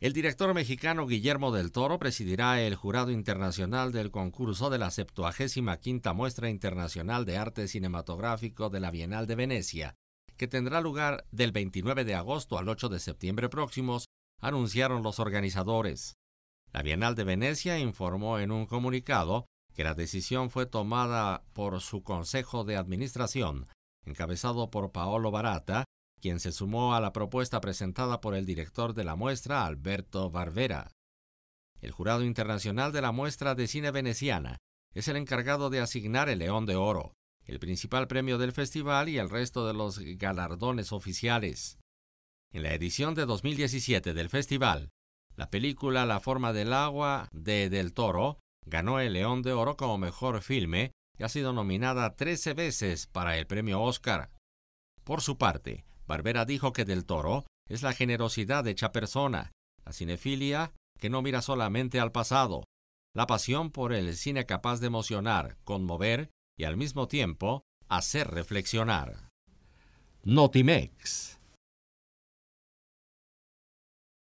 El director mexicano Guillermo del Toro presidirá el jurado internacional del concurso de la 75 Muestra Internacional de Arte Cinematográfico de la Bienal de Venecia, que tendrá lugar del 29 de agosto al 8 de septiembre próximos, anunciaron los organizadores. La Bienal de Venecia informó en un comunicado que la decisión fue tomada por su Consejo de Administración, encabezado por Paolo Barata, quien se sumó a la propuesta presentada por el director de la muestra, Alberto Barbera. El jurado internacional de la muestra de cine veneciana es el encargado de asignar el León de Oro, el principal premio del festival y el resto de los galardones oficiales. En la edición de 2017 del festival, la película La forma del agua de Del Toro ganó el León de Oro como mejor filme y ha sido nominada 13 veces para el premio Oscar. Por su parte, Barbera dijo que del toro es la generosidad hecha persona, la cinefilia que no mira solamente al pasado, la pasión por el cine capaz de emocionar, conmover y al mismo tiempo hacer reflexionar. Notimex